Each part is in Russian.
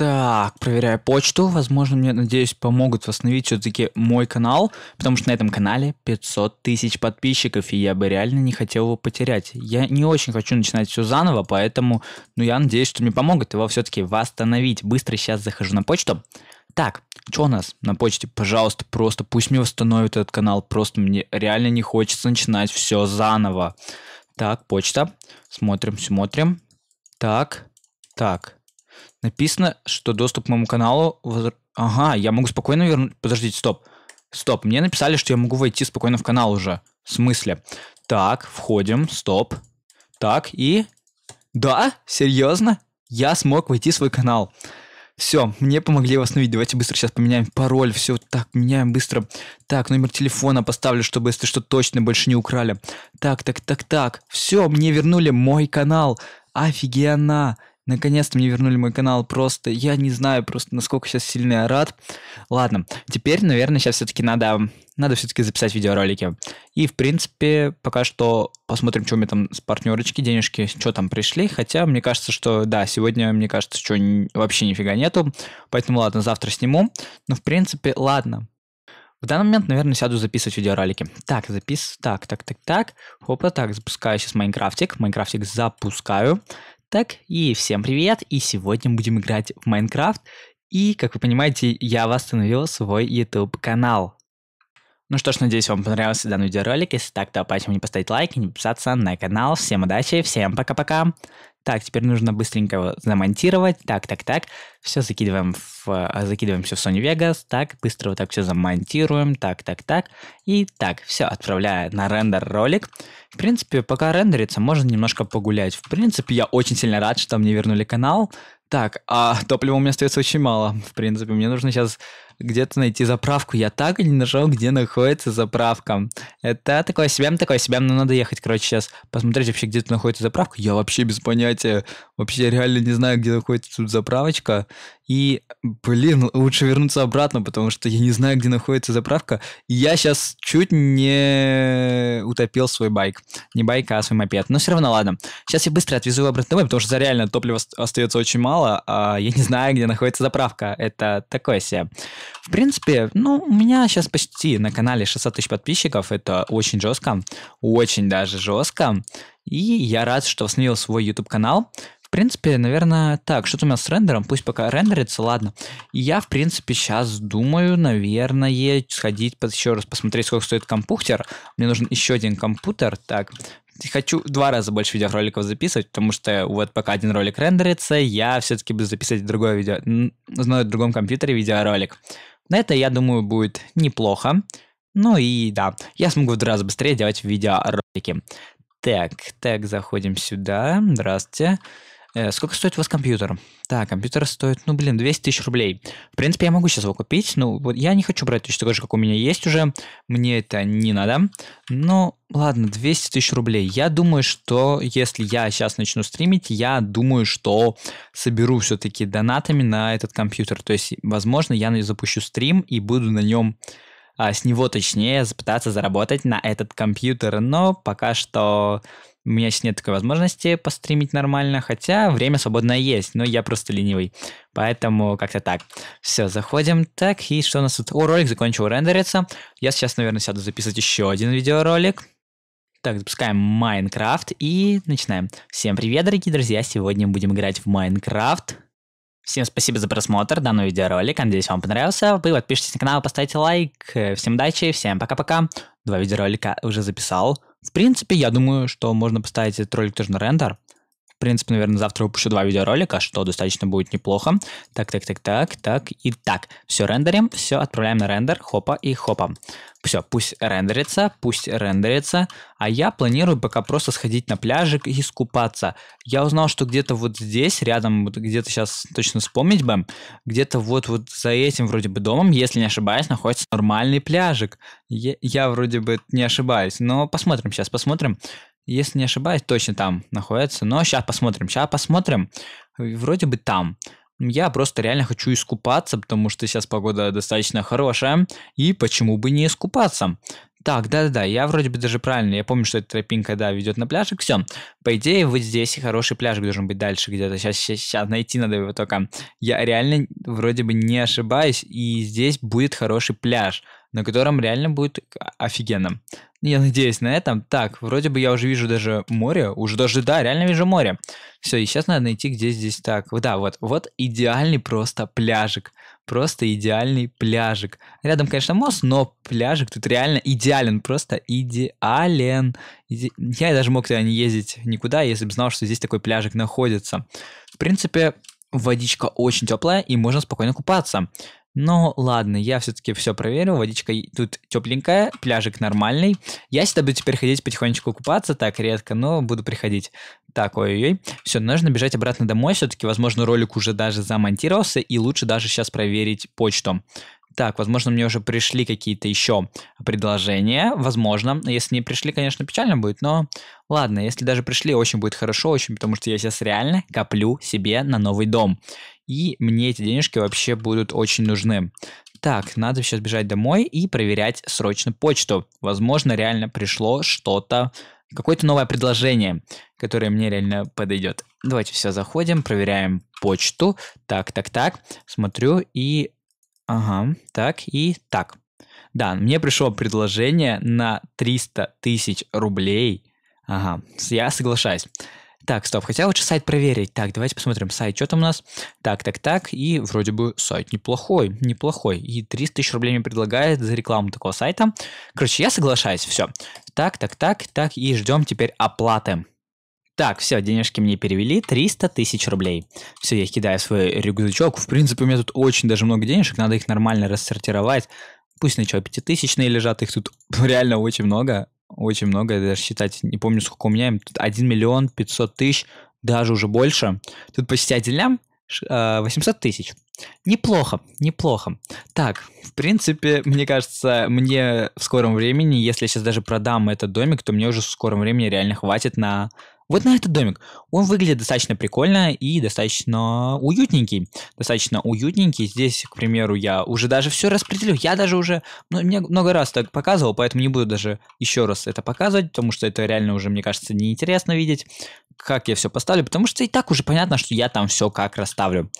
Так, проверяю почту. Возможно, мне, надеюсь, помогут восстановить все-таки мой канал, потому что на этом канале 500 тысяч подписчиков, и я бы реально не хотел его потерять. Я не очень хочу начинать все заново, поэтому, ну, я надеюсь, что мне помогут его все-таки восстановить. Быстро сейчас захожу на почту. Так, что у нас на почте? Пожалуйста, просто пусть мне восстановят этот канал, просто мне реально не хочется начинать все заново. Так, почта. Смотрим, смотрим. Так, так. Написано, что доступ к моему каналу... Ага, я могу спокойно вернуть... Подождите, стоп. Стоп, мне написали, что я могу войти спокойно в канал уже. В смысле? Так, входим, стоп. Так, и... Да? Серьезно? Я смог войти в свой канал. Все, мне помогли восстановить. Давайте быстро сейчас поменяем пароль. Все, так, меняем быстро. Так, номер телефона поставлю, чтобы, если что, точно больше не украли. Так, так, так, так. Все, мне вернули мой канал. Офигенно. Наконец-то мне вернули мой канал. Просто я не знаю просто, насколько сейчас сильно я рад. Ладно, теперь, наверное, сейчас все-таки надо, надо все-таки записать видеоролики. И, в принципе, пока что посмотрим, что у меня там с партнерочки, денежки, что там пришли. Хотя, мне кажется, что, да, сегодня, мне кажется, что вообще нифига нету. Поэтому, ладно, завтра сниму. Но, ну, в принципе, ладно, в данный момент, наверное, сяду записывать видеоролики. Так, запис... Так, так, так, так. Опа, так, запускаю сейчас Майнкрафтик. Майнкрафтик запускаю. Так, и всем привет, и сегодня будем играть в Майнкрафт, и, как вы понимаете, я восстановил свой YouTube-канал. Ну что ж, надеюсь, вам понравился данный видеоролик, если так, то почему не поставить лайк и не подписаться на канал. Всем удачи, всем пока-пока! Так, теперь нужно быстренько замонтировать. Так, так, так. Все закидываем в, э, закидываем все в Sony Vegas. Так, быстро вот так все замонтируем. Так, так, так. И так, все, отправляю на рендер ролик. В принципе, пока рендерится, можно немножко погулять. В принципе, я очень сильно рад, что мне вернули канал. Так, а топлива у меня остается очень мало. В принципе, мне нужно сейчас где-то найти заправку. Я так и не нашел, где находится заправка. Это такое себе, такое себе, но надо ехать, короче, сейчас посмотреть вообще, где тут находится заправка. Я вообще без понятия, вообще реально не знаю, где находится тут заправочка. И, блин, лучше вернуться обратно, потому что я не знаю, где находится заправка. И я сейчас чуть не утопил свой байк. Не байк, а свой мопед. Но все равно, ладно. Сейчас я быстро отвезу его обратно домой, потому что за реально топлива остается очень мало, а я не знаю, где находится заправка. Это такое себе. В принципе, ну, у меня сейчас почти на канале 600 тысяч подписчиков. Это очень жестко, очень даже жестко. И я рад, что восстановил свой YouTube-канал. В принципе, наверное, так, что-то у меня с рендером, пусть пока рендерится, ладно. я, в принципе, сейчас думаю, наверное, сходить под, еще раз посмотреть, сколько стоит компьютер. Мне нужен еще один компьютер. Так, хочу два раза больше видеороликов записывать, потому что вот пока один ролик рендерится, я все-таки буду записывать другое видео, на другом компьютере видеоролик. На это, я думаю, будет неплохо. Ну и да, я смогу в два раза быстрее делать видеоролики. Так, так, заходим сюда. Здравствуйте. Э, сколько стоит у вас компьютер? Так, компьютер стоит, ну, блин, 200 тысяч рублей. В принципе, я могу сейчас его купить, но ну, вот я не хочу брать точно такой же, как у меня есть уже. Мне это не надо. Но, ну, ладно, 200 тысяч рублей. Я думаю, что если я сейчас начну стримить, я думаю, что соберу все-таки донатами на этот компьютер. То есть, возможно, я запущу стрим и буду на нем а, с него точнее пытаться заработать на этот компьютер, но пока что у меня сейчас нет такой возможности постримить нормально, хотя время свободное есть, но я просто ленивый. Поэтому как-то так. Все, заходим. Так, и что у нас тут? О, ролик закончил рендериться. Я сейчас, наверное, сяду записывать еще один видеоролик. Так, запускаем Майнкрафт и начинаем. Всем привет, дорогие друзья! Сегодня будем играть в Майнкрафт. Всем спасибо за просмотр данного видеоролика. Надеюсь, вам понравился. Вы подпишитесь на канал, поставите лайк. Всем удачи, всем пока-пока. Два видеоролика уже записал. В принципе, я думаю, что можно поставить этот ролик тоже на рендер, принципе, наверное, завтра выпущу два видеоролика, а что достаточно будет неплохо. Так, так, так, так, так и так. Все рендерим, все отправляем на рендер, хопа и хопа. Все, пусть рендерится, пусть рендерится. А я планирую пока просто сходить на пляжик и искупаться. Я узнал, что где-то вот здесь, рядом, где-то сейчас точно вспомнить бы, где-то вот, вот за этим вроде бы домом, если не ошибаюсь, находится нормальный пляжик. Я, я вроде бы не ошибаюсь, но посмотрим сейчас, посмотрим если не ошибаюсь, точно там находится. Но сейчас посмотрим, сейчас посмотрим. Э, вроде бы там. Я просто реально хочу искупаться, потому что сейчас погода достаточно хорошая. И почему бы не искупаться? Так, да-да-да, я вроде бы даже правильно, я помню, что эта тропинка, да, ведет на пляжик, все. По идее, вот здесь хороший пляжик должен быть дальше где-то, сейчас, сейчас, сейчас найти надо его только. Я реально вроде бы не ошибаюсь, и здесь будет хороший пляж, на котором реально будет офигенно. Я надеюсь на этом. Так, вроде бы я уже вижу даже море. Уже даже, да, реально вижу море. Все, и сейчас надо найти, где здесь так. Да, вот, вот идеальный просто пляжик. Просто идеальный пляжик. Рядом, конечно, мост, но пляжик тут реально идеален. Просто идеален. Иде... Я даже мог туда не ездить никуда, если бы знал, что здесь такой пляжик находится. В принципе, водичка очень теплая и можно спокойно купаться. Но ладно, я все-таки все проверю. Водичка тут тепленькая, пляжик нормальный. Я сюда буду теперь ходить потихонечку купаться, так редко, но буду приходить. Так, ой-ой-ой. Все, нужно бежать обратно домой. Все-таки, возможно, ролик уже даже замонтировался, и лучше даже сейчас проверить почту. Так, возможно, мне уже пришли какие-то еще предложения. Возможно. Если не пришли, конечно, печально будет, но ладно, если даже пришли, очень будет хорошо, очень, потому что я сейчас реально коплю себе на новый дом. И мне эти денежки вообще будут очень нужны. Так, надо сейчас бежать домой и проверять срочно почту. Возможно, реально пришло что-то, какое-то новое предложение, которое мне реально подойдет. Давайте все заходим, проверяем почту. Так, так, так. Смотрю и Ага, так и так. Да, мне пришло предложение на 300 тысяч рублей. Ага, я соглашаюсь. Так, стоп, хотя лучше сайт проверить. Так, давайте посмотрим сайт, что там у нас. Так, так, так, и вроде бы сайт неплохой, неплохой. И 300 тысяч рублей мне предлагает за рекламу такого сайта. Короче, я соглашаюсь, все. Так, так, так, так, и ждем теперь оплаты. Так, все, денежки мне перевели, 300 тысяч рублей. Все, я их кидаю в свой рюкзачок. В принципе, у меня тут очень даже много денежек, надо их нормально рассортировать. Пусть на что, пятитысячные лежат, их тут реально очень много. Очень много, я даже считать не помню, сколько у меня. Тут 1 миллион 500 тысяч, даже уже больше. Тут почти 1 лям, 800 тысяч. Неплохо, неплохо. Так, в принципе, мне кажется, мне в скором времени, если я сейчас даже продам этот домик, то мне уже в скором времени реально хватит на вот на этот домик. Он выглядит достаточно прикольно и достаточно уютненький. Достаточно уютненький. Здесь, к примеру, я уже даже все распределил. Я даже уже... Ну, мне много раз так показывал, поэтому не буду даже еще раз это показывать, потому что это реально уже, мне кажется, неинтересно видеть, как я все поставлю, потому что и так уже понятно, что я там все как расставлю.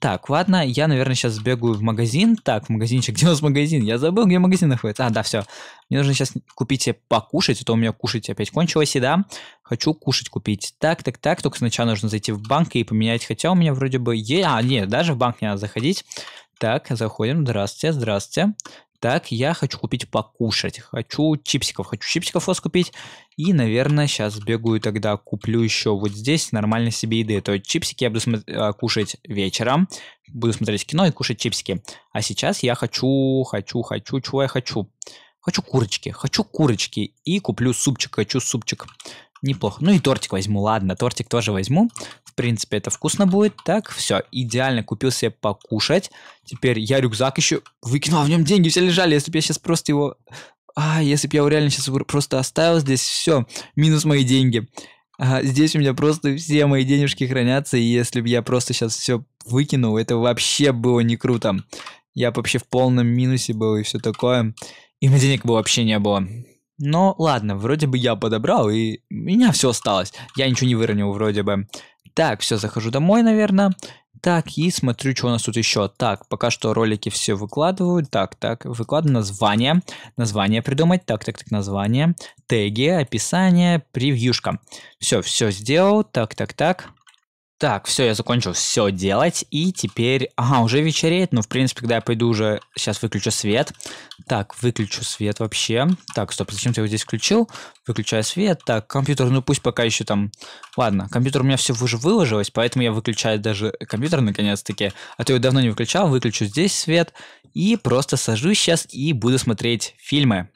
Так, ладно, я, наверное, сейчас сбегаю в магазин. Так, в магазинчик, где у нас магазин? Я забыл, где магазин находится. А, да, все. Мне нужно сейчас купить себе покушать, а то у меня кушать опять кончилось, и да, хочу кушать купить. Так, так, так, только сначала нужно зайти в банк и поменять, хотя у меня вроде бы... Е... А, нет, даже в банк не надо заходить. Так, заходим, здравствуйте, здравствуйте. Так, я хочу купить покушать. Хочу чипсиков. Хочу чипсиков вас купить. И, наверное, сейчас бегаю тогда куплю еще вот здесь нормально себе еды. То есть чипсики я буду смо- э, кушать вечером. Буду смотреть кино и кушать чипсики. А сейчас я хочу, хочу, хочу, чего я хочу. Хочу курочки, хочу курочки. И куплю супчик, хочу супчик. Неплохо. Ну и тортик возьму, ладно, тортик тоже возьму. В принципе, это вкусно будет. Так, все, идеально купил себе покушать. Теперь я рюкзак еще выкинул, а, в нем деньги все лежали. Если бы я сейчас просто его... А, если бы я его реально сейчас просто оставил здесь, все, минус мои деньги. А, здесь у меня просто все мои денежки хранятся, и если бы я просто сейчас все выкинул, это вообще было не круто. Я вообще в полном минусе был и все такое. И на денег бы вообще не было. Но ладно, вроде бы я подобрал, и у меня все осталось. Я ничего не выронил вроде бы. Так, все, захожу домой, наверное. Так, и смотрю, что у нас тут еще. Так, пока что ролики все выкладываю. Так, так, выкладываю название. Название придумать. Так, так, так, название. Теги, описание, превьюшка. Все, все сделал. Так, так, так. Так, все, я закончил все делать, и теперь... Ага, уже вечереет, но, в принципе, когда я пойду уже... Сейчас выключу свет. Так, выключу свет вообще. Так, стоп, зачем ты его здесь включил? Выключаю свет. Так, компьютер, ну пусть пока еще там... Ладно, компьютер у меня все уже выложилось, поэтому я выключаю даже компьютер, наконец-таки. А то я его давно не выключал. Выключу здесь свет и просто сажусь сейчас и буду смотреть фильмы.